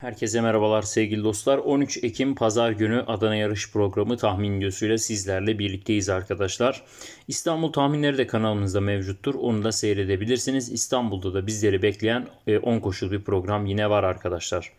Herkese merhabalar sevgili dostlar. 13 Ekim Pazar günü Adana yarış programı tahmin gözüyle sizlerle birlikteyiz arkadaşlar. İstanbul tahminleri de kanalımızda mevcuttur. Onu da seyredebilirsiniz. İstanbul'da da bizleri bekleyen 10 e, koşul bir program yine var arkadaşlar.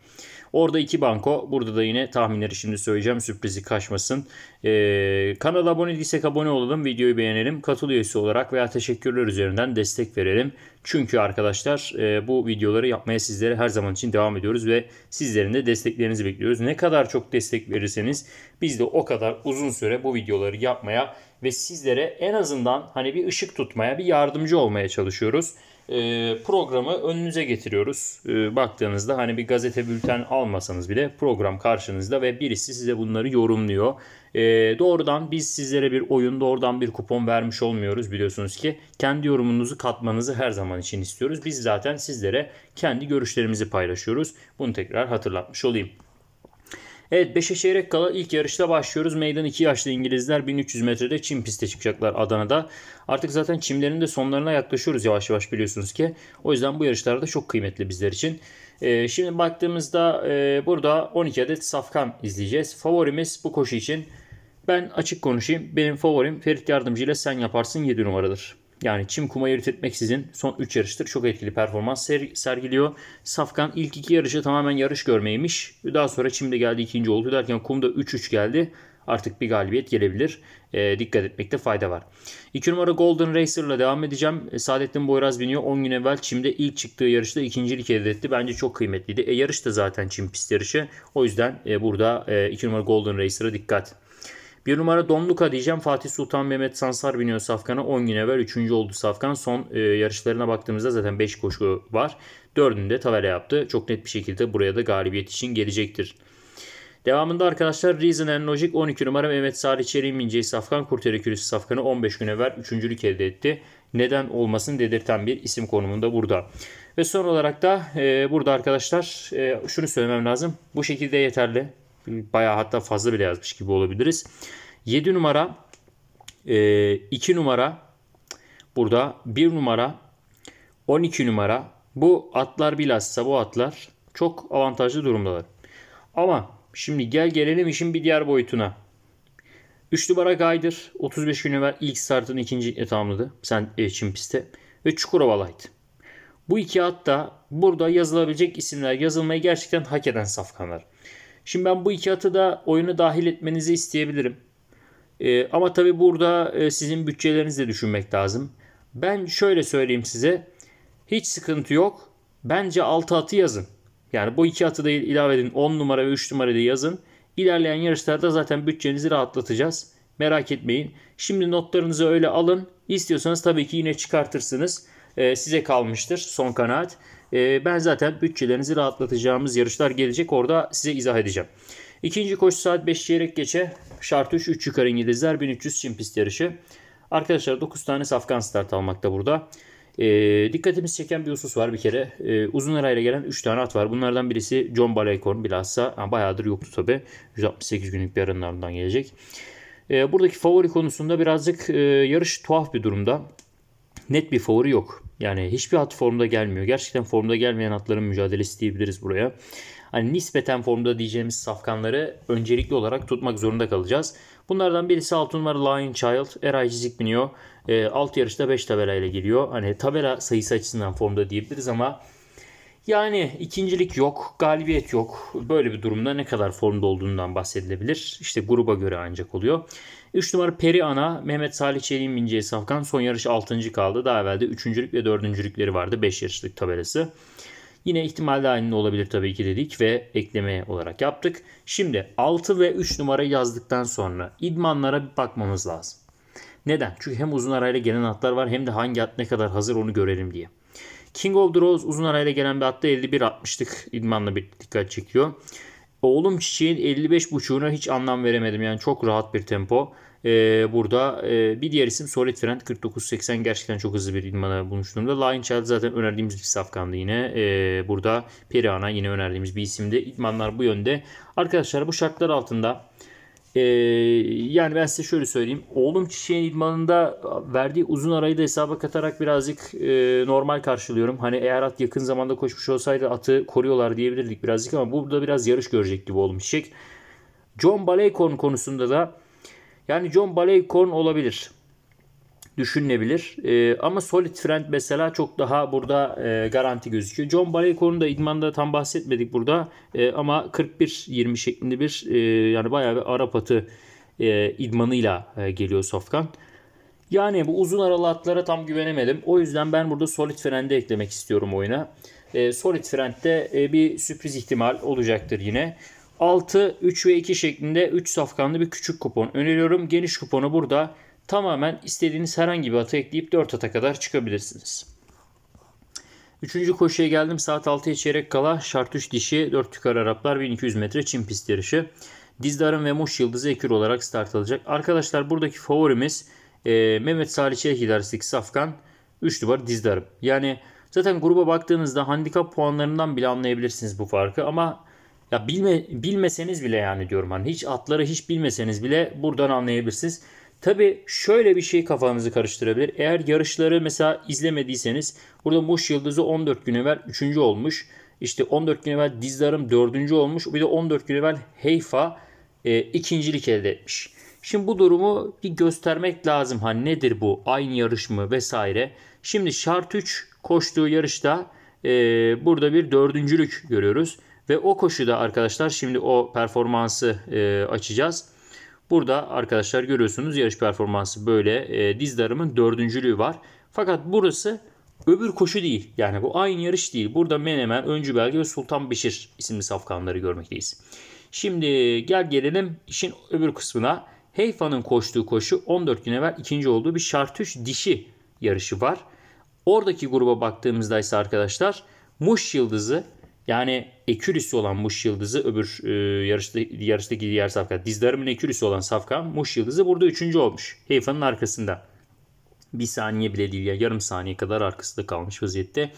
Orada iki banko. Burada da yine tahminleri şimdi söyleyeceğim. Sürprizi kaçmasın. Ee, kanala abone değilsek abone olalım. Videoyu beğenelim. Katıl üyesi olarak veya teşekkürler üzerinden destek verelim. Çünkü arkadaşlar e, bu videoları yapmaya sizlere her zaman için devam ediyoruz ve sizlerin de desteklerinizi bekliyoruz. Ne kadar çok destek verirseniz biz de o kadar uzun süre bu videoları yapmaya ve sizlere en azından hani bir ışık tutmaya, bir yardımcı olmaya çalışıyoruz. Ee, programı önünüze getiriyoruz. Ee, baktığınızda hani bir gazete bülten almasanız bile program karşınızda ve birisi size bunları yorumluyor. Ee, doğrudan biz sizlere bir oyun, doğrudan bir kupon vermiş olmuyoruz biliyorsunuz ki. Kendi yorumunuzu katmanızı her zaman için istiyoruz. Biz zaten sizlere kendi görüşlerimizi paylaşıyoruz. Bunu tekrar hatırlatmış olayım. Evet 5'e çeyrek kala ilk yarışta başlıyoruz. Meydan 2 yaşlı İngilizler 1300 metrede çim piste çıkacaklar Adana'da. Artık zaten çimlerin de sonlarına yaklaşıyoruz yavaş yavaş biliyorsunuz ki. O yüzden bu yarışlar da çok kıymetli bizler için. Ee, şimdi baktığımızda e, burada 12 adet safkan izleyeceğiz. Favorimiz bu koşu için ben açık konuşayım. Benim favorim Ferit Yardımcı ile Sen Yaparsın 7 numaradır. Yani çim kuma erit etmeksizin son 3 yarıştır çok etkili performans ser- sergiliyor. Safkan ilk 2 yarışı tamamen yarış görmeymiş. Daha sonra çimde geldi ikinci oldu derken kumda 3-3 geldi. Artık bir galibiyet gelebilir. E, dikkat etmekte fayda var. 2 numara Golden Racer ile devam edeceğim. Ee, Saadettin Boyraz biniyor. 10 gün evvel Çim'de ilk çıktığı yarışta ikincilik elde etti. Bence çok kıymetliydi. E, yarış da zaten Çim pist yarışı. O yüzden e, burada e, numara Golden Racer'a dikkat. Bir numara Don Luca diyeceğim. Fatih Sultan Mehmet Sansar biniyor Safkan'a. 10 gün evvel 3. oldu Safkan. Son e, yarışlarına baktığımızda zaten 5 koşu var. 4'ünü de tabela yaptı. Çok net bir şekilde buraya da galibiyet için gelecektir. Devamında arkadaşlar Reason and Logic 12 numara Mehmet Salih Çelik'in bineceği Safkan Kurteli Külüsü Safkan'ı 15 gün evvel 3. elde etti. Neden olmasın dedirten bir isim konumunda burada. Ve son olarak da e, burada arkadaşlar e, şunu söylemem lazım. Bu şekilde yeterli. Bayağı hatta fazla bile yazmış gibi olabiliriz. 7 numara, 2 e, numara, burada 1 numara, 12 numara. Bu atlar bilhassa bu atlar çok avantajlı durumdalar. Ama şimdi gel gelelim işin bir diğer boyutuna. 3 numara Gaydır 35 gün evvel ilk startın ikinci tamamladı. Sen e, Çin pistte. Ve Çukurovalaydı. Bu iki at da burada yazılabilecek isimler yazılmayı gerçekten hak eden safkanlar. Şimdi ben bu iki atı da oyuna dahil etmenizi isteyebilirim. E, ama tabi burada e, sizin bütçelerinizi de düşünmek lazım. Ben şöyle söyleyeyim size. Hiç sıkıntı yok. Bence 6 atı yazın. Yani bu iki atı da ilave edin. 10 numara ve 3 numarayı yazın. İlerleyen yarışlarda zaten bütçenizi rahatlatacağız. Merak etmeyin. Şimdi notlarınızı öyle alın. İstiyorsanız tabii ki yine çıkartırsınız. Ee, size kalmıştır son kanaat. Ee, ben zaten bütçelerinizi rahatlatacağımız yarışlar gelecek. Orada size izah edeceğim. İkinci koşu saat 5 çeyrek geçe. Şart 3, 3 yukarı İngilizler 1300 çim pist yarışı. Arkadaşlar 9 tane safkan start almakta burada. E, ee, dikkatimiz çeken bir husus var bir kere. E, uzun arayla gelen 3 tane at var. Bunlardan birisi John Balaykorn bilhassa. Ha, bayağıdır yoktu tabi. 168 günlük bir aranın ardından gelecek. E, buradaki favori konusunda birazcık e, yarış tuhaf bir durumda net bir favori yok. Yani hiçbir hat formda gelmiyor. Gerçekten formda gelmeyen atların mücadelesi diyebiliriz buraya. Hani nispeten formda diyeceğimiz safkanları öncelikli olarak tutmak zorunda kalacağız. Bunlardan birisi 6 numara Lion Child. Eray Cizik biniyor. E, alt yarışta 5 tabelayla geliyor. Hani tabela sayısı açısından formda diyebiliriz ama yani ikincilik yok, galibiyet yok. Böyle bir durumda ne kadar formda olduğundan bahsedilebilir. İşte gruba göre ancak oluyor. 3 numara Peri Ana, Mehmet Salih Çelik'in bineceği safkan son yarış 6. kaldı. Daha evvel de 3.lük ve 4.lükleri vardı 5 yarışlık tabelası. Yine ihtimal dahilinde olabilir tabii ki dedik ve ekleme olarak yaptık. Şimdi 6 ve 3 numara yazdıktan sonra idmanlara bir bakmamız lazım. Neden? Çünkü hem uzun arayla gelen atlar var hem de hangi at ne kadar hazır onu görelim diye. King of the Rose uzun arayla gelen bir hatta 51-60'lık idmanla bir dikkat çekiyor. Oğlum Çiçeğin 55.5'una hiç anlam veremedim. Yani çok rahat bir tempo. Ee, burada e, bir diğer isim Solid Friend 49.80 gerçekten çok hızlı bir idmana bulmuş durumda. Lion Child zaten önerdiğimiz bir safkandı yine. Ee, burada Periana yine önerdiğimiz bir isimdi. İdmanlar bu yönde. Arkadaşlar bu şartlar altında ee, yani ben size şöyle söyleyeyim. Oğlum Çiçeğin idmanında verdiği uzun arayı da hesaba katarak birazcık e, normal karşılıyorum. Hani eğer at yakın zamanda koşmuş olsaydı atı koruyorlar diyebilirdik birazcık ama burada biraz yarış görecek gibi Oğlum Çiçek. John Baleykorn konusunda da yani John Baleykorn olabilir düşünülebilir. E, ama Solid Friend mesela çok daha burada e, garanti gözüküyor. John Baleko'nun da idmanda tam bahsetmedik burada e, ama 41-20 şeklinde bir e, yani bayağı bir Arap atı e, idmanıyla e, geliyor Sofkan. Yani bu uzun aralı atlara tam güvenemedim. O yüzden ben burada Solid Friend'i eklemek istiyorum oyuna. E, Solid Friend'de e, bir sürpriz ihtimal olacaktır yine. 6, 3 ve 2 şeklinde 3 safkanlı bir küçük kupon öneriyorum. Geniş kuponu burada tamamen istediğiniz herhangi bir ata ekleyip 4 ata kadar çıkabilirsiniz. Üçüncü koşuya geldim. Saat 6'ya çeyrek kala şartüş dişi 4 tükar Araplar 1200 metre Çin pist yarışı. Dizdar'ın ve Muş Yıldızı ekür olarak start alacak. Arkadaşlar buradaki favorimiz e, Mehmet Salih Çelik idaresindeki Safkan 3 numara Dizdar'ım. Yani zaten gruba baktığınızda handikap puanlarından bile anlayabilirsiniz bu farkı ama ya bilme, bilmeseniz bile yani diyorum hani hiç atları hiç bilmeseniz bile buradan anlayabilirsiniz. Tabi şöyle bir şey kafanızı karıştırabilir. Eğer yarışları mesela izlemediyseniz burada Muş Yıldızı 14 gün evvel 3. olmuş. İşte 14 gün evvel Dizdarım 4. olmuş. Bir de 14 gün evvel Heyfa e, ikincilik elde etmiş. Şimdi bu durumu bir göstermek lazım. Ha nedir bu? Aynı yarış mı vesaire. Şimdi şart 3 koştuğu yarışta e, burada bir dördüncülük görüyoruz. Ve o koşuda arkadaşlar şimdi o performansı e, açacağız. Burada arkadaşlar görüyorsunuz yarış performansı böyle. E, Dizdarım'ın dördüncülüğü var. Fakat burası öbür koşu değil. Yani bu aynı yarış değil. Burada Menemen, Öncü Belge ve Sultan Beşir isimli safkanları görmekteyiz. Şimdi gel gelelim işin öbür kısmına. Heyfa'nın koştuğu koşu 14 gün evvel ikinci olduğu bir şartüş dişi yarışı var. Oradaki gruba baktığımızda ise arkadaşlar Muş Yıldızı, yani ekürisi olan muş yıldızı öbür e, yarışta, yarıştaki diğer safka. Dizdarım'ın ekürisi olan safka muş yıldızı burada üçüncü olmuş. Heyfa'nın arkasında. Bir saniye bile değil ya yarım saniye kadar arkasında kalmış vaziyette.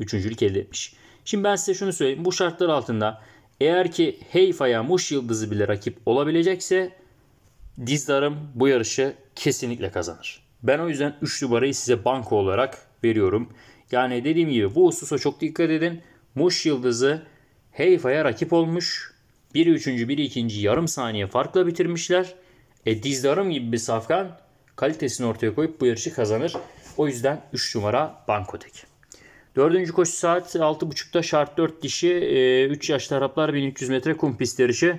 Üçüncülük elde etmiş. Şimdi ben size şunu söyleyeyim. Bu şartlar altında eğer ki Heyfa'ya muş yıldızı bile rakip olabilecekse Dizdarım bu yarışı kesinlikle kazanır. Ben o yüzden üçlü barayı size banko olarak veriyorum. Yani dediğim gibi bu hususa çok dikkat edin. Muş Yıldızı Heyfa'ya rakip olmuş. bir üçüncü, bir ikinci yarım saniye farkla bitirmişler. E dizdarım gibi bir safkan kalitesini ortaya koyup bu yarışı kazanır. O yüzden 3 numara Bankotek. Dördüncü koşu saat 6.30'da şart 4 dişi 3 e, yaşlı Araplar 1300 metre kum pist yarışı.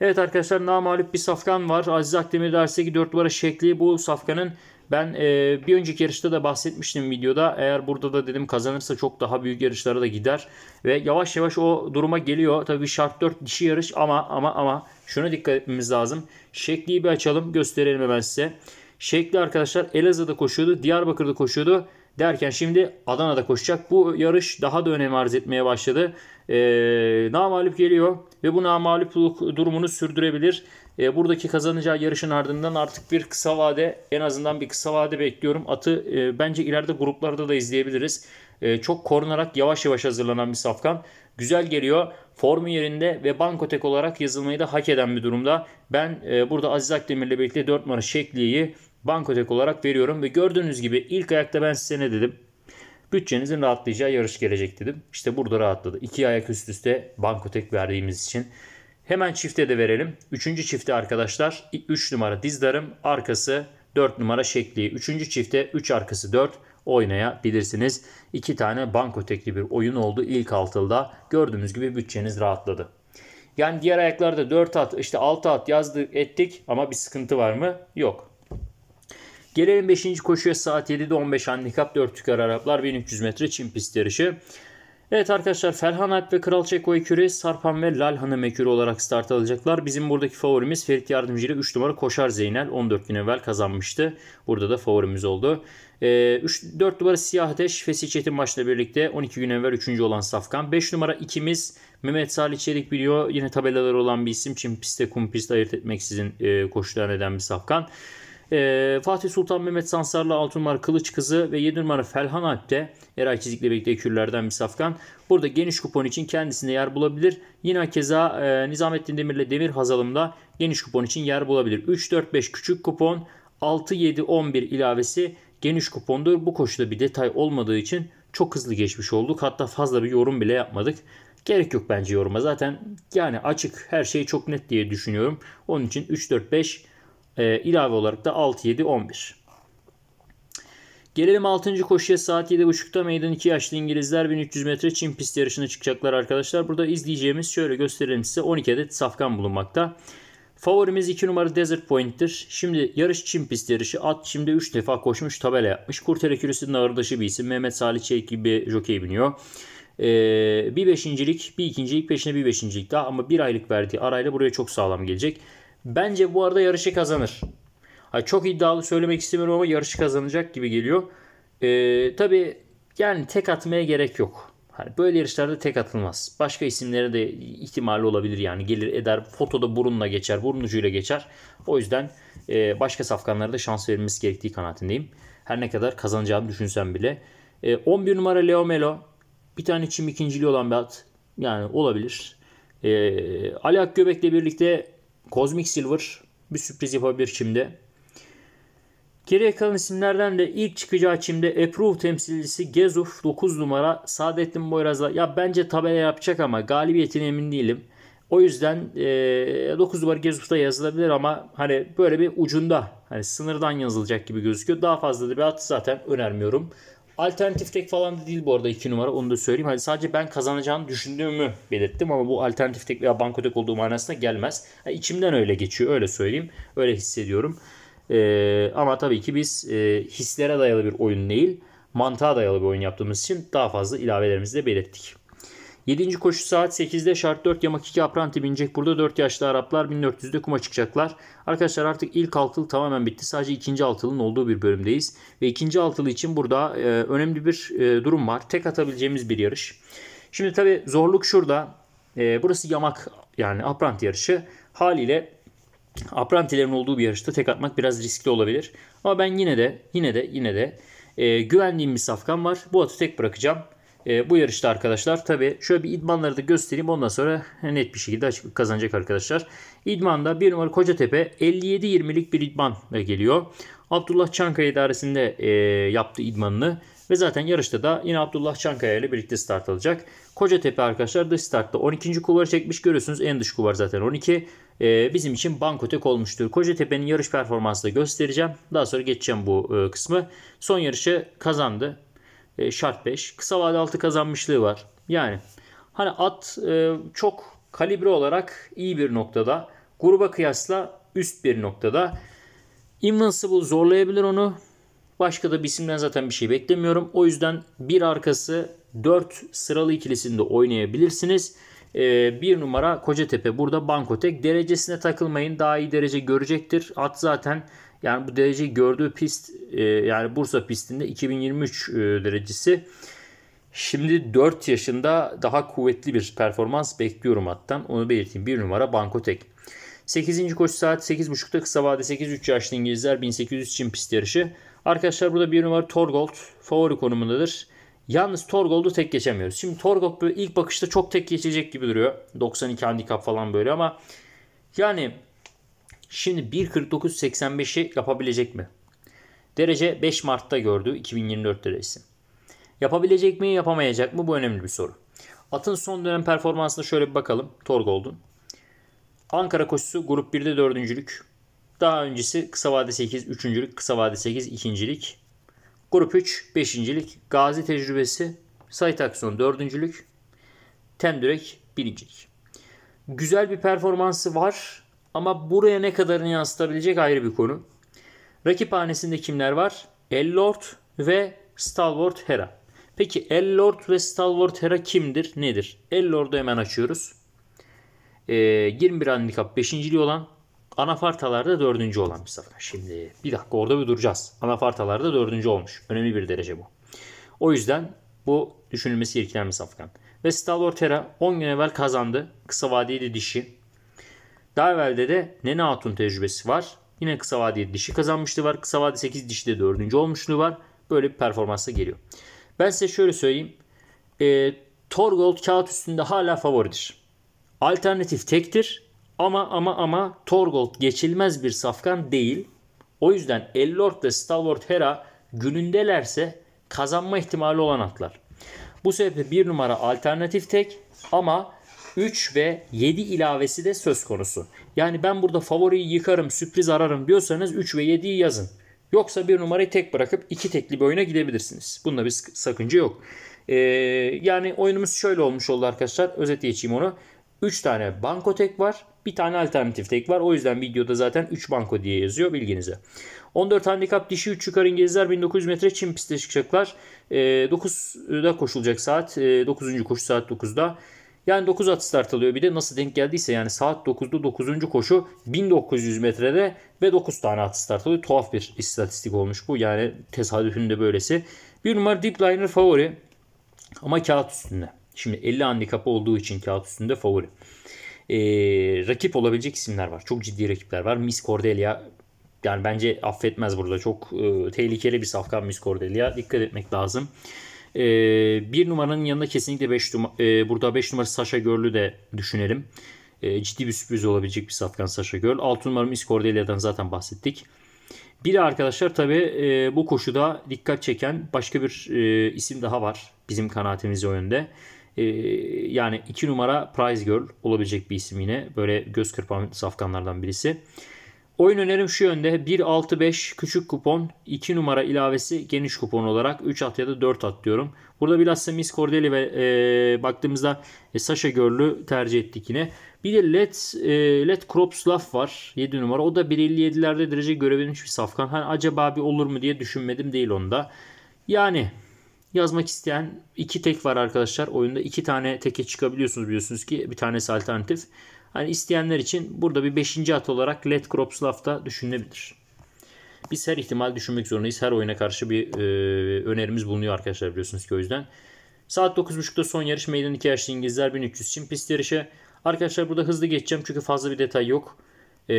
Evet arkadaşlar namalup bir safkan var. Aziz Akdemir derse ki 4 numara şekli bu safkanın ben e, bir önceki yarışta da bahsetmiştim videoda. Eğer burada da dedim kazanırsa çok daha büyük yarışlara da gider. Ve yavaş yavaş o duruma geliyor. Tabii şart 4 dişi yarış ama ama ama şuna dikkat etmemiz lazım. Şekli bir açalım gösterelim hemen size. Şekli arkadaşlar Elazığ'da koşuyordu. Diyarbakır'da koşuyordu derken şimdi Adana'da koşacak. Bu yarış daha da önem arz etmeye başladı e, ee, namalip geliyor ve bu namalupluk durumunu sürdürebilir. E, buradaki kazanacağı yarışın ardından artık bir kısa vade en azından bir kısa vade bekliyorum. Atı e, bence ileride gruplarda da izleyebiliriz. E, çok korunarak yavaş yavaş hazırlanan bir safkan. Güzel geliyor. Formu yerinde ve bankotek olarak yazılmayı da hak eden bir durumda. Ben e, burada Aziz Akdemir ile birlikte 4 numara şekliyi bankotek olarak veriyorum. Ve gördüğünüz gibi ilk ayakta ben size ne dedim? Bütçenizin rahatlayacağı yarış gelecek dedim. İşte burada rahatladı. İki ayak üst üste bankotek verdiğimiz için. Hemen çifte de verelim. Üçüncü çifte arkadaşlar 3 numara dizdarım arkası 4 numara şekli. Üçüncü çifte 3 arkası 4 oynayabilirsiniz. İki tane bankotekli bir oyun oldu ilk altılda. Gördüğünüz gibi bütçeniz rahatladı. Yani diğer ayaklarda 4 at işte 6 at yazdık ettik ama bir sıkıntı var mı? Yok. Gelelim 5. koşuya saat 7'de 15 handikap 4 tükar Araplar 1300 metre çim pist yarışı. Evet arkadaşlar Ferhan Alp ve Kral Çeko Ekürü, Sarpan ve Lal Hanım Ekürü olarak start alacaklar. Bizim buradaki favorimiz Ferit Yardımcı ile 3 numara Koşar Zeynel 14 gün evvel kazanmıştı. Burada da favorimiz oldu. E, 3, 4 numara Siyah Deş Fesih Çetin başla birlikte 12 gün evvel 3. olan Safkan. 5 numara ikimiz Mehmet Salih Çelik biliyor. Yine tabelaları olan bir isim. Çin piste kum piste ayırt etmeksizin e, koşular eden bir Safkan. E, Fatih Sultan Mehmet Sansarlı Altunmar Kılıç Kızı ve 7 numara Felhan Alp'te Eray Çizik'le birlikte Kürler'den bir safkan. Burada geniş kupon için kendisine yer bulabilir. Yine keza e, Nizamettin Demir'le Demir Hazalım'da geniş kupon için yer bulabilir. 3-4-5 küçük kupon 6-7-11 ilavesi geniş kupondur. Bu koşuda bir detay olmadığı için çok hızlı geçmiş olduk. Hatta fazla bir yorum bile yapmadık. Gerek yok bence yoruma. Zaten yani açık her şey çok net diye düşünüyorum. Onun için 3-4-5 e, ilave olarak da 6, 7, 11. Gelelim 6. koşuya saat 7.30'da meydan 2 yaşlı İngilizler 1300 metre Çin pist yarışına çıkacaklar arkadaşlar. Burada izleyeceğimiz şöyle gösterelim size 12 adet safkan bulunmakta. Favorimiz 2 numara Desert Point'tir. Şimdi yarış Çin pist yarışı. At şimdi 3 defa koşmuş tabela yapmış. Kurt Külüsü'nün ağırdaşı bir isim. Mehmet Salih Çelik gibi jokey biniyor. Ee, bir beşincilik, bir ikincilik, peşine bir beşincilik daha ama bir aylık verdiği arayla buraya çok sağlam gelecek. Bence bu arada yarışı kazanır. Ha, çok iddialı söylemek istemiyorum ama yarışı kazanacak gibi geliyor. Ee, tabii yani tek atmaya gerek yok. Hani böyle yarışlarda tek atılmaz. Başka isimlere de ihtimali olabilir yani. Gelir eder fotoda burunla geçer, burun ucuyla geçer. O yüzden e, başka safkanlara da şans verilmesi gerektiği kanaatindeyim. Her ne kadar kazanacağını düşünsem bile. E, 11 numara Leo Melo. Bir tane çim ikinciliği olan bir at. Yani olabilir. E, Ali Akgöbek'le birlikte Cosmic Silver bir sürpriz yapabilir şimdi. Geriye kalan isimlerden de ilk çıkacağı çimde Epruv temsilcisi Gezuf 9 numara Saadettin Boyraz'la ya bence tabela yapacak ama galibiyetine emin değilim. O yüzden e, 9 numara Gezuf'ta yazılabilir ama hani böyle bir ucunda hani sınırdan yazılacak gibi gözüküyor. Daha fazla da bir at zaten önermiyorum. Alternatif tek falan da değil bu arada iki numara onu da söyleyeyim. Hani sadece ben kazanacağını düşündüğümü belirttim ama bu alternatif tek veya banko tek olduğu manasına gelmez. Yani içimden öyle geçiyor öyle söyleyeyim. Öyle hissediyorum. Ee, ama tabii ki biz e, hislere dayalı bir oyun değil mantığa dayalı bir oyun yaptığımız için daha fazla ilavelerimizi de belirttik. 7. koşu saat 8'de şart 4 yamak 2 apranti binecek. Burada 4 yaşlı Araplar 1400'de kuma çıkacaklar. Arkadaşlar artık ilk altılı tamamen bitti. Sadece ikinci altılının olduğu bir bölümdeyiz. Ve ikinci altılı için burada e, önemli bir e, durum var. Tek atabileceğimiz bir yarış. Şimdi tabi zorluk şurada. E, burası yamak yani apranti yarışı. Haliyle aprantilerin olduğu bir yarışta tek atmak biraz riskli olabilir. Ama ben yine de yine de yine de e, güvendiğim bir safkan var. Bu atı tek bırakacağım. E, bu yarışta arkadaşlar tabi şöyle bir idmanları da göstereyim ondan sonra net bir şekilde açık kazanacak arkadaşlar. İdmanda 1 numara Kocatepe 57-20'lik bir idman e, geliyor. Abdullah Çankaya idaresinde e, yaptı idmanını ve zaten yarışta da yine Abdullah Çankaya ile birlikte start alacak. Kocatepe arkadaşlar dış startta 12. kuvarı çekmiş görüyorsunuz en dış kuvar zaten 12. E, bizim için bankotek olmuştur. Kocatepe'nin yarış performansını da göstereceğim. Daha sonra geçeceğim bu e, kısmı. Son yarışı kazandı e, şart 5. Kısa vade 6 kazanmışlığı var. Yani hani at e, çok kalibre olarak iyi bir noktada. Gruba kıyasla üst bir noktada. Invincible zorlayabilir onu. Başka da bir isimden zaten bir şey beklemiyorum. O yüzden bir arkası 4 sıralı ikilisinde oynayabilirsiniz. Ee, bir numara Kocatepe burada Bankotek. Derecesine takılmayın. Daha iyi derece görecektir. At zaten yani bu dereceyi gördüğü pist e, yani Bursa pistinde 2023 e, derecesi. Şimdi 4 yaşında daha kuvvetli bir performans bekliyorum hatta. Onu belirteyim. Bir numara Bankotek. 8. koşu saat 8.30'da kısa vade 8-3 yaşlı İngilizler 1800 için pist yarışı. Arkadaşlar burada bir numara Torgold favori konumundadır. Yalnız Torgold'u tek geçemiyoruz. Şimdi Torgold böyle ilk bakışta çok tek geçecek gibi duruyor. 92 handikap falan böyle ama yani Şimdi 1.49.85'i yapabilecek mi? Derece 5 Mart'ta gördü 2024 derecesi. Yapabilecek mi yapamayacak mı bu önemli bir soru. Atın son dönem performansına şöyle bir bakalım. Torg Torgold'un. Ankara koşusu grup 1'de dördüncülük. Daha öncesi kısa vade 8 üçüncülük, kısa vade 8 ikincilik. Grup 3 beşincilik. Gazi tecrübesi Sait Akson dördüncülük. Tendürek birincilik. Güzel bir performansı var ama buraya ne kadarını yansıtabilecek ayrı bir konu. Rakip hanesinde kimler var? Ellord ve Stalwart Hera. Peki Ellord ve Stalwart Hera kimdir? Nedir? Ellord'u hemen açıyoruz. E, ee, 21 handikap 5. olan Anafartalarda 4. olan bir safra. Şimdi bir dakika orada bir duracağız. Anafartalarda 4. olmuş. Önemli bir derece bu. O yüzden bu düşünülmesi gereken bir safkan. Ve Stalwart Hera 10 gün evvel kazandı. Kısa vadeli dişi. Daha evvelde de Nene Hatun tecrübesi var. Yine kısa vadeli dişi kazanmıştı var. Kısa vade 8 dişide 4. olmuşluğu var. Böyle bir performansla geliyor. Ben size şöyle söyleyeyim. E, ee, Torgold kağıt üstünde hala favoridir. Alternatif tektir. Ama ama ama Torgold geçilmez bir safkan değil. O yüzden Ellort ve Stalwart Hera günündelerse kazanma ihtimali olan atlar. Bu sebeple bir numara alternatif tek ama 3 ve 7 ilavesi de söz konusu. Yani ben burada favoriyi yıkarım, sürpriz ararım diyorsanız 3 ve 7'yi yazın. Yoksa bir numarayı tek bırakıp iki tekli bir oyuna gidebilirsiniz. Bunda bir sakınca yok. Ee, yani oyunumuz şöyle olmuş oldu arkadaşlar. Özet geçeyim onu. 3 tane banko tek var. Bir tane alternatif tek var. O yüzden videoda zaten 3 banko diye yazıyor bilginize. 14 handikap dişi 3 yukarı İngilizler 1900 metre çim piste çıkacaklar. E, ee, 9'da koşulacak saat. 9. Ee, koşu saat 9'da. Yani 9 at start alıyor. Bir de nasıl denk geldiyse yani saat 9'da 9. koşu 1900 metrede ve 9 tane at start alıyor. Tuhaf bir istatistik olmuş bu. Yani tesadüfün de böylesi. Bir numara Deep Liner favori ama kağıt üstünde. Şimdi 50 handikapı olduğu için kağıt üstünde favori. Ee, rakip olabilecek isimler var. Çok ciddi rakipler var. Miss Cordelia yani bence affetmez burada. Çok e, tehlikeli bir safkan Miss Cordelia. Dikkat etmek lazım. E, bir numaranın yanında kesinlikle 5 e, burada 5 numara Sasha Görlü de düşünelim. E, ciddi bir sürpriz olabilecek bir satkan Sasha Görl. 6 numaram Iscordelia'dan zaten bahsettik. Bir de arkadaşlar tabii e, bu koşuda dikkat çeken başka bir e, isim daha var bizim kanaatimiz o yönde. E, yani 2 numara Prize Girl olabilecek bir isim yine. Böyle göz kırpan safkanlardan birisi. Oyun önerim şu yönde 1.6.5 küçük kupon 2 numara ilavesi geniş kupon olarak 3 at ya da 4 at diyorum. Burada bilhassa Miss Cordeli ve e, baktığımızda e, Sasha Görlü tercih ettik yine. Bir de let e, Led Kropslav var 7 numara. O da 1.57'lerde derece görebilmiş bir safkan. Hani acaba bir olur mu diye düşünmedim değil onda. Yani yazmak isteyen iki tek var arkadaşlar. Oyunda iki tane teke çıkabiliyorsunuz biliyorsunuz ki bir tanesi alternatif. Hani isteyenler için burada bir 5. at olarak LED Kropslav da düşünülebilir. Biz her ihtimal düşünmek zorundayız. Her oyuna karşı bir e, önerimiz bulunuyor arkadaşlar biliyorsunuz ki o yüzden. Saat 9.30'da son yarış meydan 2 yaşlı İngilizler 1300 çim pist yarışı. Arkadaşlar burada hızlı geçeceğim çünkü fazla bir detay yok. E,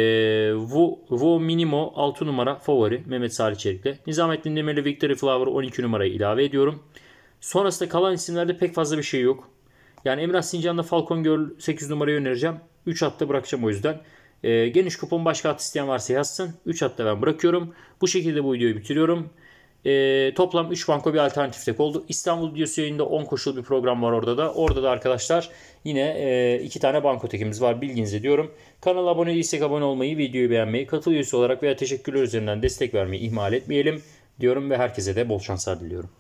Vo, Vo Minimo 6 numara favori Mehmet Salih Çelik'le. Nizamettin Demirli Victory Flower 12 numarayı ilave ediyorum. Sonrasında kalan isimlerde pek fazla bir şey yok. Yani Emrah Sincan'da Falcon Girl 8 numarayı önereceğim. 3 hatta bırakacağım o yüzden. E, geniş kupon başka at isteyen varsa yazsın. 3 hatta ben bırakıyorum. Bu şekilde bu videoyu bitiriyorum. E, toplam 3 banko bir alternatif tek oldu. İstanbul Diyosu yayında 10 koşul bir program var orada da. Orada da arkadaşlar yine 2 e, tane banko tekimiz var bilginize diyorum. Kanala abone değilsek abone olmayı, videoyu beğenmeyi, katıl üyesi olarak veya teşekkürler üzerinden destek vermeyi ihmal etmeyelim diyorum ve herkese de bol şanslar diliyorum.